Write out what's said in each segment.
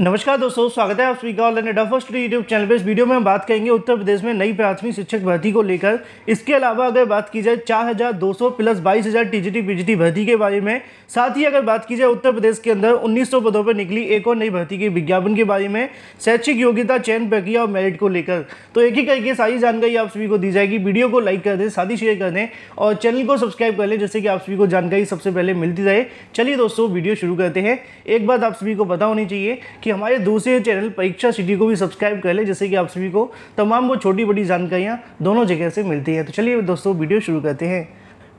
नमस्कार दोस्तों स्वागत है आप सभी का ऑनलाइन अड्डा फर्स्ट यूट्यूब चैनल पर इस वीडियो में हम बात करेंगे उत्तर प्रदेश में नई प्राथमिक शिक्षक भर्ती को लेकर इसके अलावा अगर बात की जाए 4200 प्लस 22000 टीजीटी पीजीटी भर्ती के बारे में साथ ही अगर बात की जाए उत्तर प्रदेश के अंदर 1900 पदों पर निकली एक और नई भर्ती के विज्ञापन के बारे में शैक्षिक योग्यता चयन प्रक्रिया और मेरिट को लेकर तो एक ही करके सारी जानकारी आप सभी को दी जाएगी वीडियो को लाइक कर दें साथ ही शेयर कर दें और चैनल को सब्सक्राइब कर लें जैसे कि आप सभी को जानकारी सबसे पहले मिलती रहे चलिए दोस्तों वीडियो शुरू करते हैं एक बात आप सभी को पता होनी चाहिए कि हमारे दूसरे चैनल परीक्षा सिटी को भी सब्सक्राइब कर ले जैसे कि आप सभी को तमाम वो छोटी बड़ी जानकारियाँ दोनों जगह से मिलती हैं तो चलिए दोस्तों वीडियो शुरू करते हैं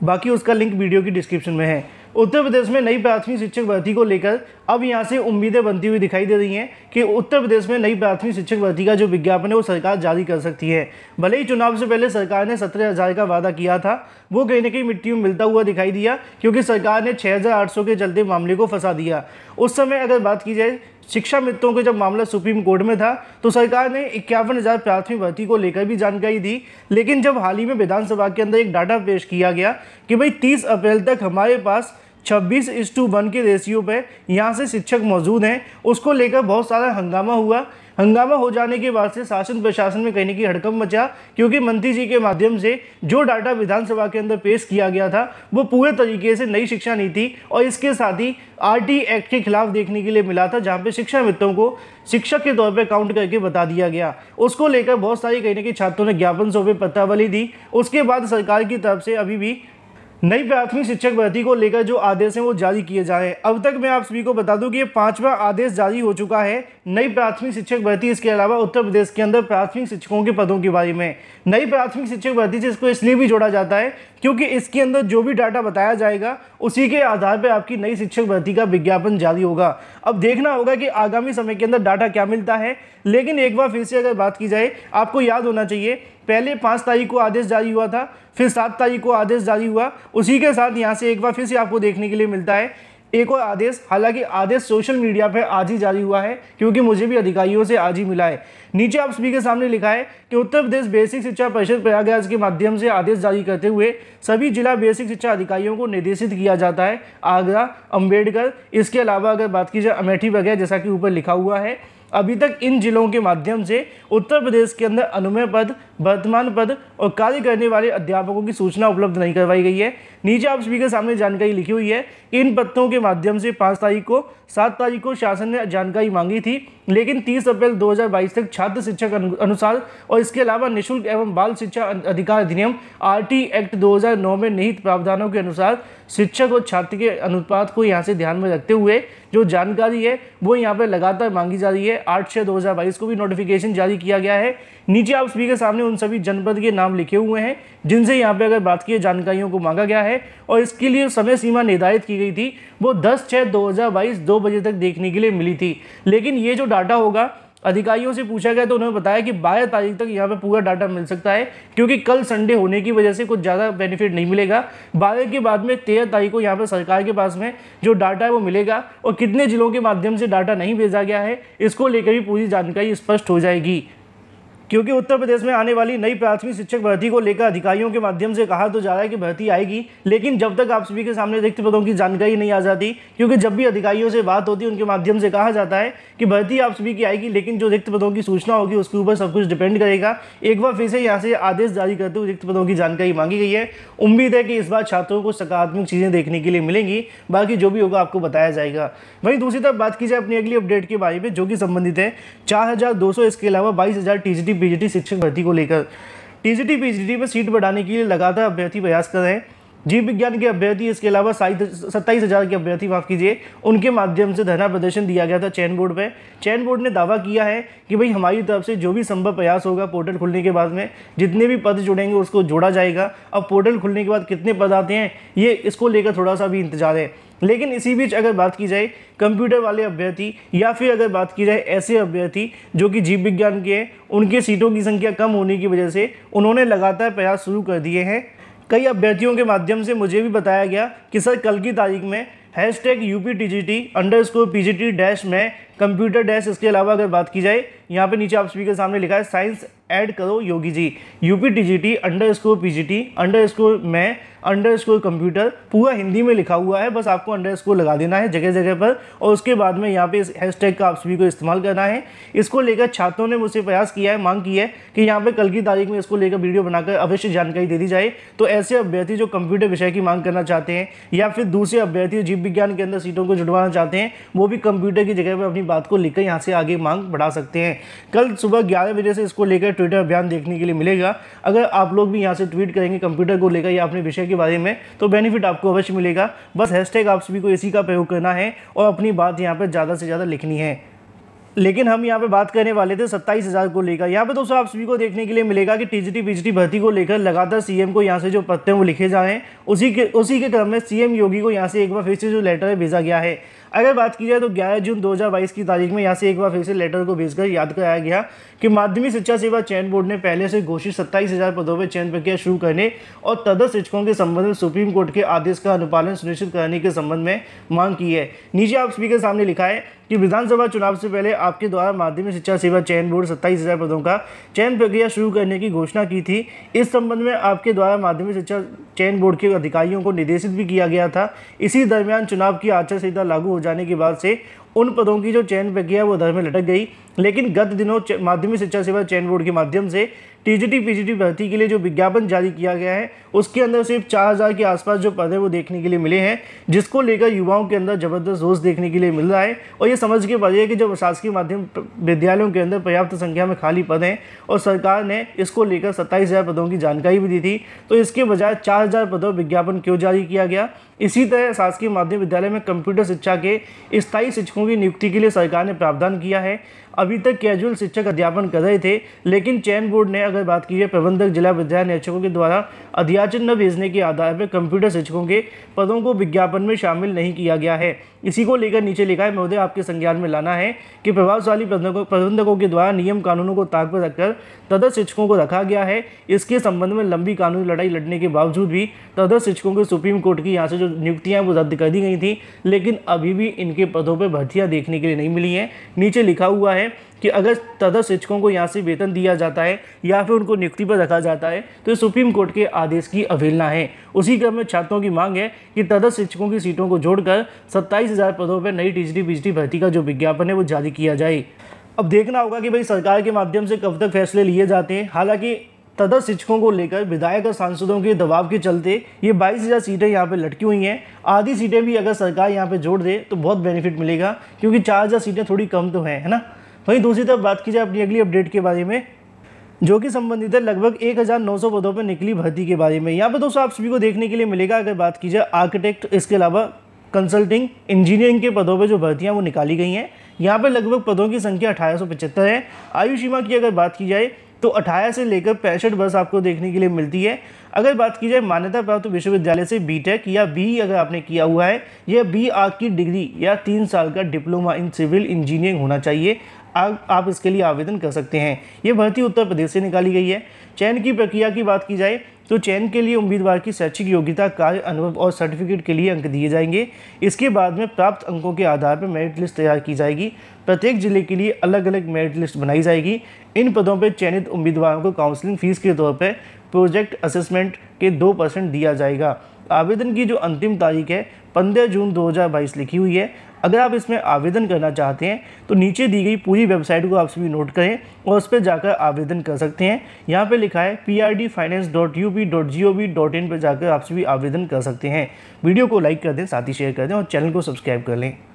बाकी उसका लिंक वीडियो की डिस्क्रिप्शन में है उत्तर प्रदेश में नई प्राथमिक शिक्षक भर्ती को लेकर अब यहाँ से उम्मीदें बनती हुई दिखाई दे रही हैं कि उत्तर प्रदेश में नई प्राथमिक शिक्षक भर्ती का जो विज्ञापन है वो सरकार जारी कर सकती है भले ही चुनाव से पहले सरकार ने सत्रह हज़ार का वादा किया था वो कहीं ना कहीं मिट्टी में मिलता हुआ दिखाई दिया क्योंकि सरकार ने छः के चलते मामले को फंसा दिया उस समय अगर बात की जाए शिक्षा मित्रों के जब मामला सुप्रीम कोर्ट में था तो सरकार ने इक्यावन हज़ार प्राथमिक भर्ती को लेकर भी जानकारी दी लेकिन जब हाल ही में विधानसभा के अंदर एक डाटा पेश किया गया कि भाई तीस अप्रैल तक हमारे पास छब्बीस इस टू वन के रेशियो पे यहाँ से शिक्षक मौजूद हैं उसको लेकर बहुत सारा हंगामा हुआ हंगामा हो जाने के बाद से शासन प्रशासन में कहने की हड़कम मचा क्योंकि मंत्री जी के माध्यम से जो डाटा विधानसभा के अंदर पेश किया गया था वो पूरे तरीके से नई शिक्षा नीति और इसके साथ ही आर एक्ट के खिलाफ देखने के लिए मिला था जहाँ पर शिक्षा मित्रों को शिक्षक के तौर पर काउंट करके बता दिया गया उसको लेकर बहुत सारी कहीं ना छात्रों ने ज्ञापन सौंपे पत्रावली दी उसके बाद सरकार की तरफ से अभी भी नई प्राथमिक शिक्षक भर्ती को लेकर जो आदेश हैं वो जारी किए जा रहे हैं अब तक मैं आप सभी को बता दूं कि ये पांचवा आदेश जारी हो चुका है नई प्राथमिक शिक्षक भर्ती इसके अलावा उत्तर प्रदेश के अंदर प्राथमिक शिक्षकों के पदों के बारे में नई प्राथमिक शिक्षक भर्ती से इसको इसलिए भी जोड़ा जाता है क्योंकि इसके अंदर जो भी डाटा बताया जाएगा उसी के आधार पर आपकी नई शिक्षक भर्ती का विज्ञापन जारी होगा अब देखना होगा कि आगामी समय के अंदर डाटा क्या मिलता है लेकिन एक बार फिर से अगर बात की जाए आपको याद होना चाहिए पहले पाँच तारीख को आदेश जारी हुआ था फिर सात तारीख को आदेश जारी हुआ उसी के साथ यहाँ से एक बार फिर से आपको देखने के लिए मिलता है एक और आदेश हालांकि आदेश सोशल मीडिया पर आज ही जारी हुआ है क्योंकि मुझे भी अधिकारियों से आज ही मिला है नीचे आप सभी के सामने लिखा है कि उत्तर प्रदेश बेसिक शिक्षा परिषद प्रयागराज के माध्यम से आदेश जारी करते हुए सभी जिला बेसिक शिक्षा अधिकारियों को निर्देशित किया जाता है आगरा अम्बेडकर इसके अलावा अगर बात की जाए अमेठी वगैरह जैसा कि ऊपर लिखा हुआ है अभी तक इन जिलों के माध्यम से उत्तर प्रदेश के अंदर अनुमय पद वर्तमान पद और कार्य करने वाले अध्यापकों की सूचना उपलब्ध नहीं करवाई गई है नीचे आप सभी के सामने जानकारी लिखी हुई है इन पत्रों के माध्यम से पाँच तारीख को सात तारीख को शासन ने जानकारी मांगी थी लेकिन तीस अप्रैल दो तक छात्र शिक्षक अनुसार और इसके अलावा निःशुल्क एवं बाल शिक्षा अधिकार अधिनियम आर एक्ट दो में निहित प्रावधानों के अनुसार शिक्षक और छात्र के अनुपात को यहाँ से ध्यान में रखते हुए जो जानकारी है वो यहाँ पर लगातार मांगी जा रही है आठ छः दो हज़ार बाईस को भी नोटिफिकेशन जारी किया गया है नीचे आप सभी के सामने उन सभी जनपद के नाम लिखे हुए हैं जिनसे यहाँ पे अगर बात की जानकारियों को मांगा गया है और इसके लिए समय सीमा निर्धारित की गई थी वो दस छः दो हज़ार बाईस दो बजे तक देखने के लिए मिली थी लेकिन ये जो डाटा होगा अधिकारियों से पूछा गया तो उन्होंने बताया कि बारह तारीख तक यहाँ पर पूरा डाटा मिल सकता है क्योंकि कल संडे होने की वजह से कुछ ज़्यादा बेनिफिट नहीं मिलेगा बारह के बाद में तेरह तारीख को यहाँ पर सरकार के पास में जो डाटा है वो मिलेगा और कितने जिलों के माध्यम से डाटा नहीं भेजा गया है इसको लेकर भी पूरी जानकारी स्पष्ट हो जाएगी क्योंकि उत्तर प्रदेश में आने वाली नई प्राथमिक शिक्षक भर्ती को लेकर अधिकारियों के माध्यम से कहा तो जा रहा है कि भर्ती आएगी लेकिन जब तक आप सभी के सामने रिक्त पदों की जानकारी नहीं आ जाती क्योंकि जब भी अधिकारियों से बात होती है उनके माध्यम से कहा जाता है कि भर्ती आप सभी की आएगी लेकिन जो रिक्त पदों की सूचना होगी उसके ऊपर सब कुछ डिपेंड करेगा एक बार फिर से यहाँ से आदेश जारी करते हुए रिक्त पदों की जानकारी मांगी गई है उम्मीद है कि इस बार छात्रों को सकारात्मक चीज़ें देखने के लिए मिलेंगी बाकी जो भी होगा आपको बताया जाएगा वहीं दूसरी तरफ बात की जाए अपनी अगली अपडेट के बारे में जो कि संबंधित है चार इसके अलावा बाईस हज़ार पीजीटी शिक्षक भर्ती को लेकर टीजीटी पीजीटी में सीट बढ़ाने के लिए लगातार अभ्यर्थी प्रयास कर रहे हैं जीव विज्ञान के अभ्यर्थी इसके अलावा सत्ताईस हज़ार के अभ्यर्थी माफ़ कीजिए उनके माध्यम से धरना प्रदर्शन दिया गया था चयन बोर्ड पर चयन बोर्ड ने दावा किया है कि भाई हमारी तरफ से जो भी संभव प्रयास होगा पोर्टल खुलने के बाद में जितने भी पद जुड़ेंगे उसको जोड़ा जाएगा अब पोर्टल खुलने के बाद कितने पद आते हैं ये इसको लेकर थोड़ा सा भी इंतजार है लेकिन इसी बीच अगर बात की जाए कंप्यूटर वाले अभ्यर्थी या फिर अगर बात की जाए ऐसे अभ्यर्थी जो कि जीव विज्ञान के हैं उनकी सीटों की संख्या कम होने की वजह से उन्होंने लगातार प्रयास शुरू कर दिए हैं कई अभ्यर्थियों के माध्यम से मुझे भी बताया गया कि सर कल की तारीख में hashtag U P T G T underscore P G T dash में कंप्यूटर डैश इसके अलावा अगर बात की जाए यहाँ पे नीचे आप स्पीकर के सामने लिखा है साइंस ऐड करो Yogi ji UP P T G T underscore P G T underscore मैं अंडर स्कोर कंप्यूटर पूरा हिंदी में लिखा हुआ है बस आपको अंडर स्कोर लगा देना है जगह जगह पर और उसके बाद में यहाँ पे इस हैशटैग का आप सभी को इस्तेमाल करना है इसको लेकर छात्रों ने मुझसे प्रयास किया है मांग की है कि यहाँ पे कल की तारीख में इसको लेकर वीडियो बनाकर अवश्य जानकारी दे दी जाए तो ऐसे अभ्यर्थी जो कंप्यूटर विषय की मांग करना चाहते हैं या फिर दूसरे अभ्यर्थी जीव विज्ञान के अंदर सीटों को जुड़वाना चाहते हैं वो भी कंप्यूटर की जगह पर अपनी इस बात को लेकर यहाँ से आगे मांग बढ़ा सकते हैं कल सुबह ग्यारह बजे से इसको लेकर ट्विटर अभियान देखने के लिए मिलेगा अगर आप लोग भी यहाँ से ट्वीट करेंगे कंप्यूटर को लेकर या अपने विषय के बारे में तो बेनिफिट आपको अवश्य मिलेगा बस हैशटैग आप सभी को इसी का प्रयोग करना है और अपनी बात यहाँ पर ज़्यादा से ज़्यादा लिखनी है लेकिन हम यहाँ पे बात करने वाले थे सत्ताईस हज़ार को लेकर यहाँ पे दोस्तों आप सभी को देखने के लिए मिलेगा कि टीजीटी पीजीटी भर्ती को लेकर लगातार सीएम को यहाँ से जो पत्ते हैं वो लिखे जा रहे हैं उसी के उसी के क्रम में सीएम योगी को यहाँ से एक बार फिर से जो लेटर है भेजा गया है अगर बात की जाए तो 11 जून 2022 की तारीख में यहाँ से एक बार फिर से लेटर को भेजकर याद कराया गया कि माध्यमिक शिक्षा सेवा चयन बोर्ड ने पहले से घोषित सत्ताईस हज़ार पदों पर चयन प्रक्रिया शुरू करने और तदस शिक्षकों के संबंध में सुप्रीम कोर्ट के आदेश का अनुपालन सुनिश्चित करने के संबंध में मांग की है नीचे आप स्पीकर सामने लिखा है कि विधानसभा चुनाव से पहले आपके द्वारा माध्यमिक शिक्षा सेवा चयन बोर्ड सत्ताईस हज़ार पदों का चयन प्रक्रिया शुरू करने की घोषणा की थी इस संबंध में आपके द्वारा माध्यमिक शिक्षा चयन बोर्ड के अधिकारियों को निर्देशित भी किया गया था इसी दरमियान चुनाव की आचार संहिता लागू हो जाने के बाद से उन पदों की जो चयन प्रक्रिया वो अधर में लटक गई लेकिन गत दिनों माध्यमिक शिक्षा सेवा चयन बोर्ड के माध्यम से टीजीटी पीजीटी भर्ती के लिए जो विज्ञापन जारी किया गया है उसके अंदर सिर्फ चार हज़ार के आसपास जो पद है वो देखने के लिए मिले हैं जिसको लेकर युवाओं के अंदर जबरदस्त रोष देखने के लिए मिल रहा है और ये समझ के पाइए कि जब शासकीय माध्यम विद्यालयों के अंदर पर्याप्त संख्या में खाली पद हैं और सरकार ने इसको लेकर सत्ताईस हज़ार पदों की जानकारी भी दी थी तो इसके बजाय चार हज़ार पदों विज्ञापन क्यों जारी किया गया इसी तरह शासकीय माध्यम विद्यालय में कंप्यूटर शिक्षा के स्थायी शिक्षकों की नियुक्ति के लिए सरकार ने प्रावधान किया है अभी तक कैजुअल शिक्षक अध्यापन कर रहे थे लेकिन चयन बोर्ड ने अगर बात की है प्रबंधक जिला विद्यालय निरीक्षकों के द्वारा अध्याचन न भेजने के आधार पर कंप्यूटर शिक्षकों के पदों को विज्ञापन में शामिल नहीं किया गया है इसी को लेकर नीचे लिखा है महोदय आपके संज्ञान में लाना है कि प्रभावशाली प्रबंधकों के द्वारा नियम कानूनों को ताक पर रखकर तदर शिक्षकों को रखा गया है इसके संबंध में लंबी कानूनी लड़ाई लड़ने के बावजूद भी तदर शिक्षकों के सुप्रीम कोर्ट की यहाँ से जो नियुक्तियाँ वो रद्द कर दी गई थी लेकिन अभी भी इनके पदों पर भर्तियाँ देखने के लिए नहीं मिली हैं नीचे लिखा हुआ है है कि अगर तदर्थ शिक्षकों को यहाँ से वेतन दिया जाता है या फिर उनको नियुक्ति पर रखा जाता है तो ये सुप्रीम कोर्ट के आदेश की अवहेलना है उसी क्रम में छात्रों की मांग है कि तदर्थ शिक्षकों की सीटों को जोड़कर सत्ताईस हज़ार पदों पर नई टीचरी बिजली भर्ती का जो विज्ञापन है वो जारी किया जाए अब देखना होगा कि भाई सरकार के माध्यम से कब तक फैसले लिए जाते हैं हालांकि तदर्थ शिक्षकों को लेकर विधायक और सांसदों के दबाव के चलते ये 22000 सीटें यहाँ पे लटकी हुई हैं आधी सीटें भी अगर सरकार यहाँ पे जोड़ दे तो बहुत बेनिफिट मिलेगा क्योंकि 4000 सीटें थोड़ी कम तो हैं है ना वहीं दूसरी तरफ बात की जाए अपनी अगली अपडेट के बारे में जो कि संबंधित है लगभग 1900 पदों पर निकली भर्ती के बारे में यहाँ पर दोस्तों आप सभी को देखने के लिए मिलेगा अगर बात की जाए आर्किटेक्ट इसके अलावा कंसल्टिंग इंजीनियरिंग के पदों पर जो भर्तियाँ वो निकाली गई हैं यहाँ पर लगभग पदों की संख्या अठारह है आयु सीमा की अगर बात की जाए तो अठारह से लेकर पैंसठ बस आपको देखने के लिए मिलती है अगर बात की जाए मान्यता प्राप्त विश्वविद्यालय से बीटेक या बी e अगर आपने किया हुआ है या बी आग की डिग्री या तीन साल का डिप्लोमा इन सिविल इंजीनियरिंग होना चाहिए आप, आप इसके लिए आवेदन कर सकते हैं ये भर्ती उत्तर प्रदेश से निकाली गई है चयन की प्रक्रिया की बात की जाए तो चयन के लिए उम्मीदवार की शैक्षिक योग्यता कार्य अनुभव और सर्टिफिकेट के लिए अंक दिए जाएंगे इसके बाद में प्राप्त अंकों के आधार पर मेरिट लिस्ट तैयार की जाएगी प्रत्येक जिले के लिए अलग अलग मेरिट लिस्ट बनाई जाएगी इन पदों पर चयनित उम्मीदवारों को काउंसलिंग फीस के तौर पर प्रोजेक्ट असेसमेंट के दो परसेंट दिया जाएगा आवेदन की जो अंतिम तारीख है पंद्रह जून 2022 लिखी हुई है अगर आप इसमें आवेदन करना चाहते हैं तो नीचे दी गई पूरी वेबसाइट को आप सभी नोट करें और उस पर जाकर आवेदन कर सकते हैं यहाँ पर लिखा है P R D finance dot U P dot G O V dot in पर जाकर आप सभी आवेदन कर सकते हैं वीडियो को लाइक कर दें साथ ही शेयर कर दें और चैनल को सब्सक्राइब कर लें